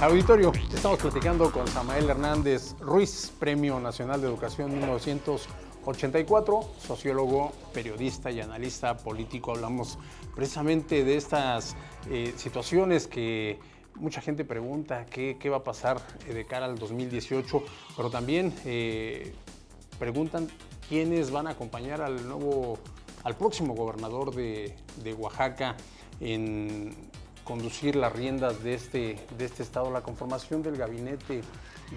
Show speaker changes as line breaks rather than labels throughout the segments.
Auditorio, estamos platicando con Samael Hernández Ruiz, Premio Nacional de Educación 1984, sociólogo, periodista y analista político. Hablamos precisamente de estas eh, situaciones que mucha gente pregunta qué, va a pasar eh, de cara al 2018, pero también eh, preguntan quiénes van a acompañar al nuevo, al próximo gobernador de Oaxaca en conducir las riendas de este, de este Estado. La conformación del gabinete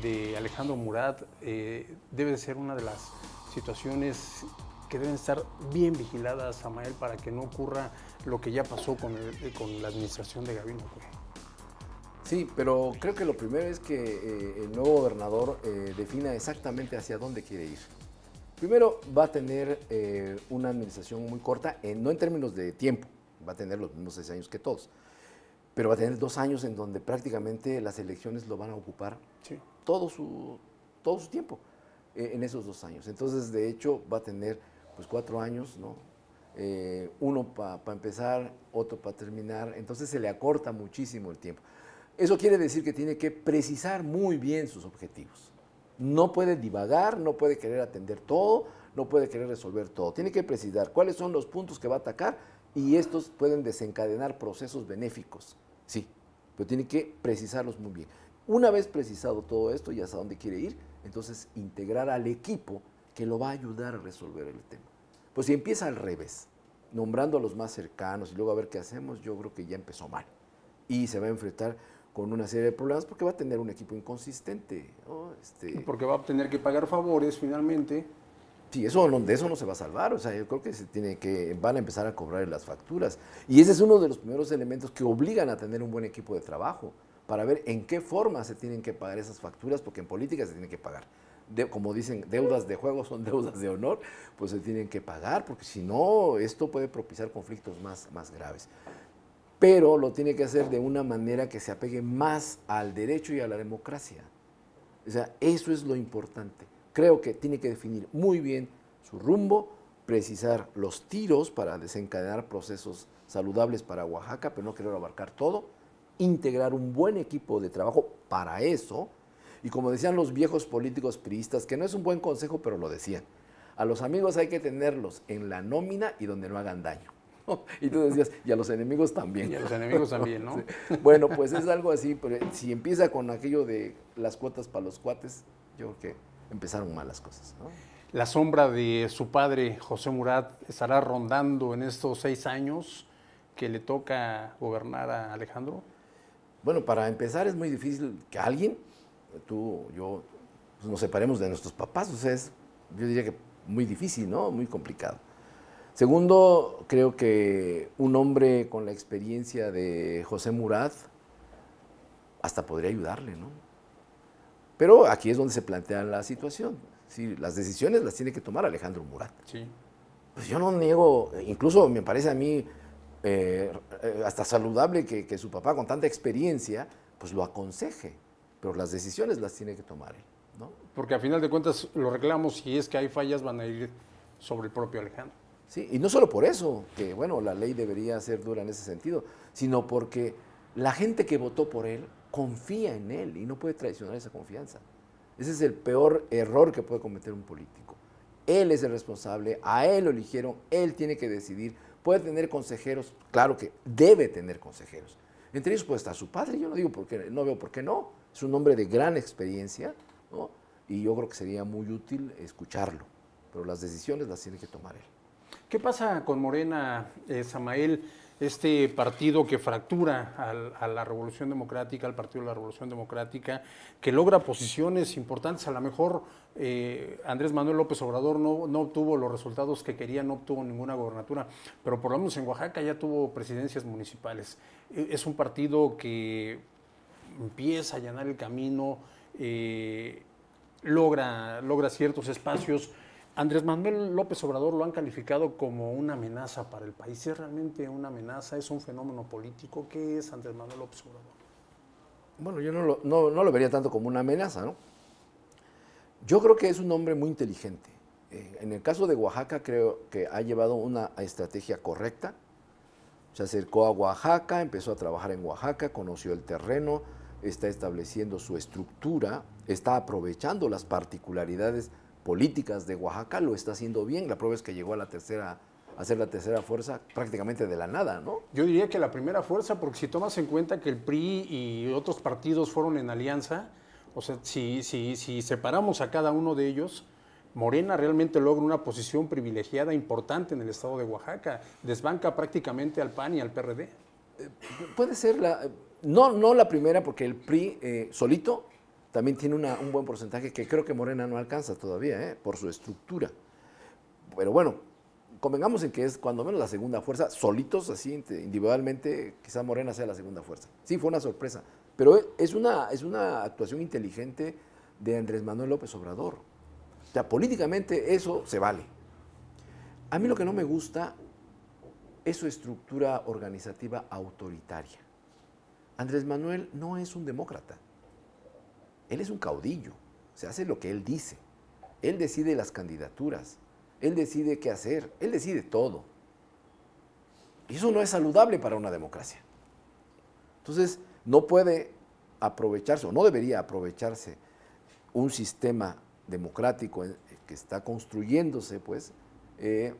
de Alejandro Murat eh, debe ser una de las situaciones que deben estar bien vigiladas, Amael, para que no ocurra lo que ya pasó con, eh, la administración de Gabino.
Sí, pero creo que lo primero es que eh, el nuevo gobernador defina exactamente hacia dónde quiere ir. Primero, va a tener una administración muy corta, no en términos de tiempo, va a tener los mismos seis años que todos, pero va a tener dos años en donde prácticamente las elecciones lo van a ocupar todo, su, todo su tiempo eh, en esos dos años. Entonces, de hecho, va a tener pues cuatro años, ¿no? Eh, uno para empezar, otro para terminar, entonces se le acorta muchísimo el tiempo. Eso quiere decir que tiene que precisar muy bien sus objetivos. No puede divagar, no puede querer atender todo, no puede querer resolver todo. Tiene que precisar cuáles son los puntos que va a atacar y estos pueden desencadenar procesos benéficos, sí, pero tiene que precisarlos muy bien. Una vez precisado todo esto y hasta dónde quiere ir, entonces integrar al equipo que lo va a ayudar a resolver el tema. Pues si empieza al revés, nombrando a los más cercanos y luego a ver qué hacemos, yo creo que ya empezó mal. Y se va a enfrentar con una serie de problemas porque va a tener un equipo inconsistente. ¿no? Este porque va a tener que pagar favores
finalmente
Sí, eso, de eso no se va a salvar. O sea, yo creo que se tiene que van a empezar a cobrar las facturas. Y ese es uno de los primeros elementos que obligan a tener un buen equipo de trabajo para ver en qué forma se tienen que pagar esas facturas, porque en política se tienen que pagar. como dicen, deudas de juego son deudas de honor, pues se tienen que pagar, porque si no, esto puede propiciar conflictos más, más graves. Pero lo tiene que hacer de una manera que se apegue más al derecho y a la democracia. O sea, eso es lo importante creo que tiene que definir muy bien su rumbo, precisar los tiros para desencadenar procesos saludables para Oaxaca, pero no querer abarcar todo, integrar un buen equipo de trabajo para eso, y como decían los viejos políticos priistas, que no es un buen consejo, pero lo decían, a los amigos hay que tenerlos en la nómina y donde no hagan daño. y tú decías, y a los enemigos también. Y a los enemigos también, ¿no? Bueno, pues es algo así, pero si empieza con aquello de las cuotas para los cuates, yo creo que empezaron mal las cosas.
La sombra de su padre, José Murat, estará rondando en estos seis años que le toca gobernar a Alejandro.
Bueno, para empezar es muy difícil que alguien, tú, yo, pues, nos separemos de nuestros papás. O sea, yo diría que muy difícil, ¿no? Muy complicado. Segundo, creo que un hombre con la experiencia de José Murat hasta podría ayudarle, ¿no? Pero aquí es donde se plantea la situación. ¿sí? Las decisiones las tiene que tomar Alejandro Murat. Sí. Pues yo no niego, incluso me parece a mí eh, hasta saludable que, que, su papá con tanta experiencia pues lo aconseje, pero las decisiones las tiene que tomar él. ¿no?
Porque a final de cuentas los reclamos, si es que hay fallas, van a ir sobre el propio Alejandro.
Sí, y no solo por eso, que bueno, la ley debería ser dura en ese sentido, sino porque la gente que votó por él confía en él y no puede traicionar esa confianza. Ese es el peor error que puede cometer un político. Él es el responsable, a él lo eligieron, él tiene que decidir. Puede tener consejeros, claro que debe tener consejeros. Entre ellos puede estar su padre, yo no digo porque no veo por qué no. Es un hombre de gran experiencia, ¿no? Y yo creo que sería muy útil escucharlo, pero las decisiones las tiene que tomar él.
¿Qué pasa con Morena, eh, Samael? este partido que fractura a la Revolución Democrática, al Partido de la Revolución Democrática, que logra posiciones importantes. A lo mejor eh, Andrés Manuel López Obrador no, obtuvo los resultados que quería, no obtuvo ninguna gobernatura, pero por lo menos en Oaxaca ya tuvo presidencias municipales. E, es un partido que empieza a llenar el camino, eh, logra, logra ciertos espacios Andrés Manuel López Obrador lo han calificado como una amenaza para el país. ¿Es realmente una amenaza? ¿Es un fenómeno político? ¿Qué es Andrés Manuel López Obrador?
Bueno, yo no lo, lo vería tanto como una amenaza, ¿no? Yo creo que es un hombre muy inteligente. Eh, en el caso de Oaxaca creo que ha llevado una estrategia correcta. Se acercó a Oaxaca, empezó a trabajar en Oaxaca, conoció el terreno, está estableciendo su estructura, está aprovechando las particularidades políticas de Oaxaca lo está haciendo bien. La prueba es que llegó a la tercera ser la tercera fuerza prácticamente de la nada, ¿no?
Yo diría que la primera fuerza, porque si tomas en cuenta que el PRI y otros partidos fueron en alianza, o sea, si, si, si separamos a cada uno de ellos, Morena realmente logra una posición privilegiada importante en el estado de Oaxaca, desbanca prácticamente al PAN y al PRD. Eh,
puede ser la, eh, no, no la primera, porque el PRI eh, solito también tiene un buen porcentaje que creo que Morena no alcanza todavía, ¿eh? por su estructura. Pero bueno, convengamos en que es cuando menos la segunda fuerza, solitos, así individualmente, quizá Morena sea la segunda fuerza. Sí, fue una sorpresa, pero es una, es una actuación inteligente de Andrés Manuel López Obrador. O sea, políticamente eso se vale. A mí lo que no me gusta es su estructura organizativa autoritaria. Andrés Manuel no es un demócrata. Él es un caudillo, se hace lo que él dice. Él decide las candidaturas, él decide qué hacer, él decide todo. Y eso no es saludable para una democracia. Entonces, no puede aprovecharse o no debería aprovecharse un sistema democrático que está construyéndose, pues, eh,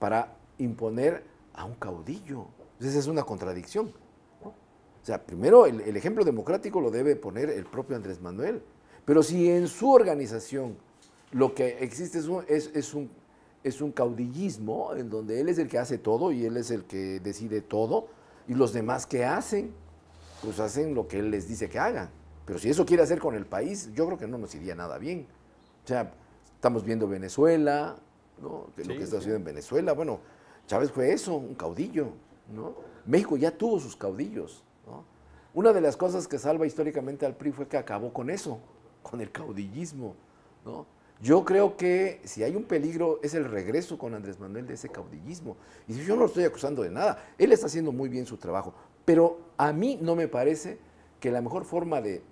para imponer a un caudillo. Esa es una contradicción. O sea, primero el, ejemplo democrático lo debe poner el propio Andrés Manuel. Pero si en su organización lo que existe es un, es, un, es un, caudillismo en donde él es el que hace todo y él es el que decide todo, y los demás que hacen, pues hacen lo que él les dice que hagan. Pero si eso quiere hacer con el país, yo creo que no nos iría nada bien. O sea, estamos viendo Venezuela, ¿no? lo que está haciendo en Venezuela. Bueno, Chávez fue eso, un caudillo. ¿no? México ya tuvo sus caudillos. Una de las cosas que salva históricamente al PRI fue que acabó con eso, con el caudillismo. ¿no? Yo creo que si hay un peligro es el regreso con Andrés Manuel de ese caudillismo. Y yo no lo estoy acusando de nada, él está haciendo muy bien su trabajo, pero a mí no me parece que la mejor forma de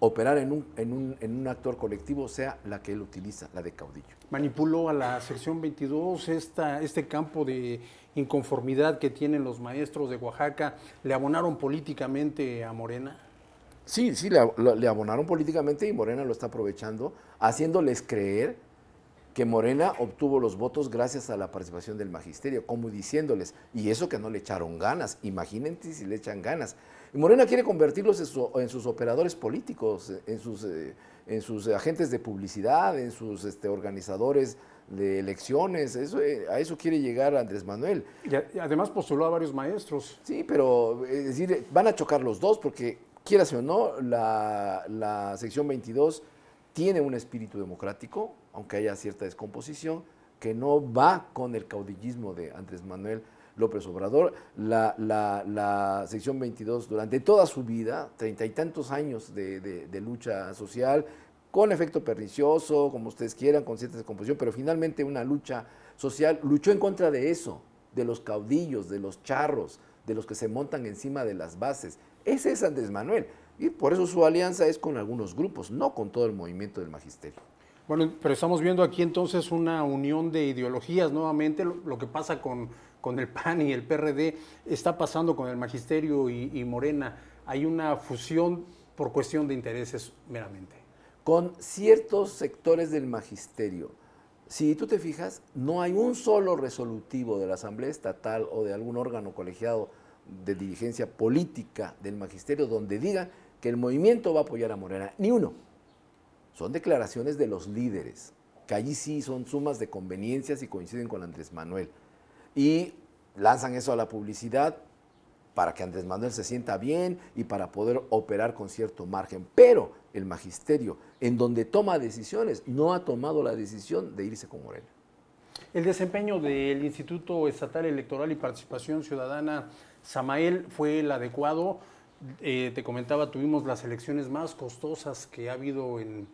operar en un, en, un, en un, actor colectivo sea la que él utiliza, la de caudillo.
Manipuló a la sección 22 esta, este campo de inconformidad que tienen los maestros de Oaxaca. ¿Le abonaron políticamente a Morena?
Sí, sí, le, le abonaron políticamente y Morena lo está aprovechando, haciéndoles creer que Morena obtuvo los votos gracias a la participación del magisterio, como diciéndoles, y eso que no le echaron ganas, imagínense si le echan ganas. Y Morena quiere convertirlos en, sus operadores políticos, eh, en sus, agentes de publicidad, en sus este, organizadores de elecciones, eh, a eso quiere llegar Andrés Manuel. Y, además postuló a varios maestros. Sí, pero es decir, van a chocar los dos porque, quieras o no, la, la sección 22 tiene un espíritu democrático, aunque haya cierta descomposición, que no va con el caudillismo de Andrés Manuel López Obrador. La, sección 22 durante toda su vida, treinta y tantos años de, de lucha social, con efecto pernicioso, como ustedes quieran, con cierta descomposición, pero finalmente una lucha social luchó en contra de eso, de los caudillos, de los charros, de los que se montan encima de las bases. Ese es Andrés Manuel. Y por eso su alianza es con algunos grupos, no con todo el movimiento del magisterio.
Bueno, pero estamos viendo aquí entonces una unión de ideologías nuevamente, lo, que pasa con, con, el PAN y el PRD, está pasando con el Magisterio y, y Morena. Hay una fusión por cuestión de intereses meramente.
Con ciertos sectores del Magisterio. Si tú te fijas, no hay un solo resolutivo de la Asamblea Estatal o de algún órgano colegiado de dirigencia política del Magisterio donde diga que el movimiento va a apoyar a Morena. Ni uno son declaraciones de los líderes, que allí sí son sumas de conveniencias y coinciden con Andrés Manuel. Y lanzan eso a la publicidad para que Andrés Manuel se sienta bien y para poder operar con cierto margen. Pero el magisterio, en donde toma decisiones, no ha tomado la decisión de irse con Morena.
El desempeño del Instituto Estatal Electoral y Participación Ciudadana Samael fue el adecuado. Eh, te comentaba, tuvimos las elecciones más costosas que ha habido en,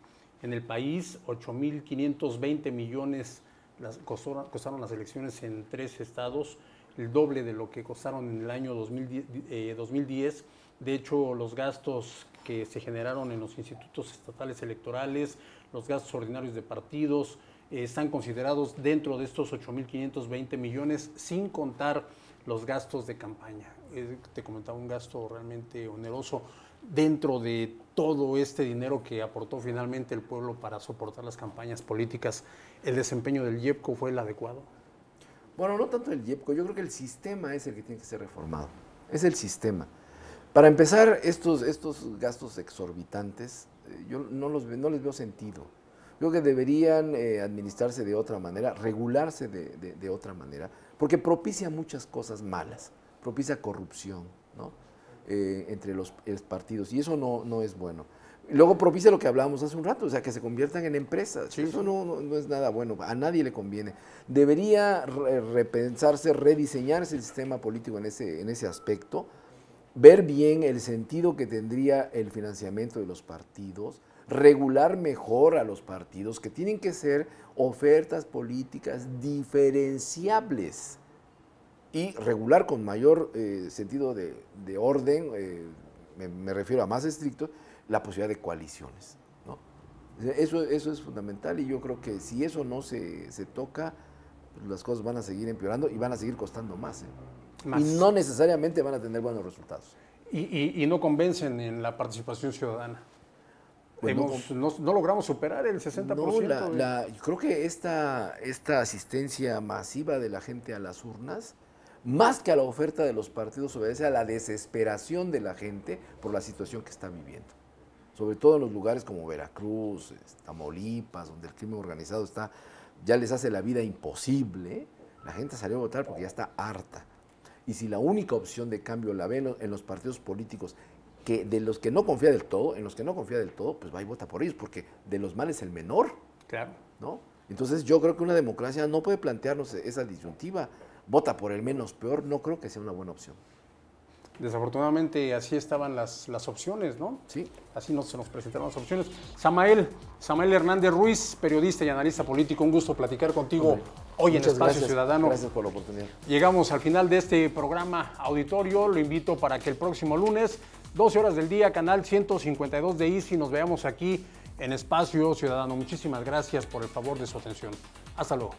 en el país, 8.520 millones las costaron, costaron, las elecciones en tres estados, el doble de lo que costaron en el año 2010, 2010. Eh, de hecho, los gastos que se generaron en los institutos estatales electorales, los gastos ordinarios de partidos, eh, están considerados dentro de estos 8.520 millones, sin contar los gastos de campaña. Eh, te comentaba un gasto realmente oneroso dentro de todo este dinero que aportó finalmente el pueblo para soportar las campañas políticas, ¿el desempeño
del IEPCO fue el adecuado? Bueno, no tanto el IEPCO, yo creo que el sistema es el que tiene que ser reformado. Es el sistema. Para empezar, estos, estos gastos exorbitantes, eh, yo no, los, no les veo sentido. Yo creo que deberían eh, administrarse de otra manera, regularse de, de otra manera, porque propicia muchas cosas malas, propicia corrupción, ¿no? Eh, entre los, partidos. Y eso no, es bueno. Luego propicia lo que hablábamos hace un rato, o sea, que se conviertan en empresas. eso No, es nada bueno, a nadie le conviene. Debería repensarse, rediseñarse el sistema político en ese, en ese aspecto, ver bien el sentido que tendría el financiamiento de los partidos, regular mejor a los partidos, que tienen que ser ofertas políticas diferenciables y regular con mayor eh, sentido de, orden, eh, me, refiero a más estricto, la posibilidad de coaliciones. Eso, eso es fundamental y yo creo que si eso no se, se toca, las cosas van a seguir empeorando y van a seguir costando más, ¿eh? Y no necesariamente van a tener buenos resultados.
Y, y, no convencen en la participación ciudadana. Pues no, logramos superar el 60%.
Yo creo que esta, esta asistencia masiva de la gente a las urnas más que a la oferta de los partidos, obedece a la desesperación de la gente por la situación que está viviendo. Sobre todo en los lugares como Veracruz, Tamaulipas, donde el crimen organizado está, ya les hace la vida imposible, la gente salió a votar porque ya está harta. Y si la única opción de cambio la ven en los partidos políticos que de los que no confía del todo, en los que no confía del todo, pues va y vota por ellos, porque de los males el menor. Claro. ¿No? Entonces yo creo que una democracia no puede plantearnos esa disyuntiva vota por el menos peor, no creo que sea una buena opción.
Desafortunadamente así estaban las, las opciones, ¿no? Sí. Así nos, se nos presentaron las opciones. Samael, Hernández Ruiz, periodista y analista político, un gusto platicar contigo hoy en Espacio Ciudadano. Gracias por la oportunidad. Llegamos al final de este programa auditorio. Lo invito para que el próximo lunes, 12 horas del día, canal 152 de ICI, nos veamos aquí en Espacio Ciudadano. Muchísimas gracias por el favor de su atención. Hasta luego.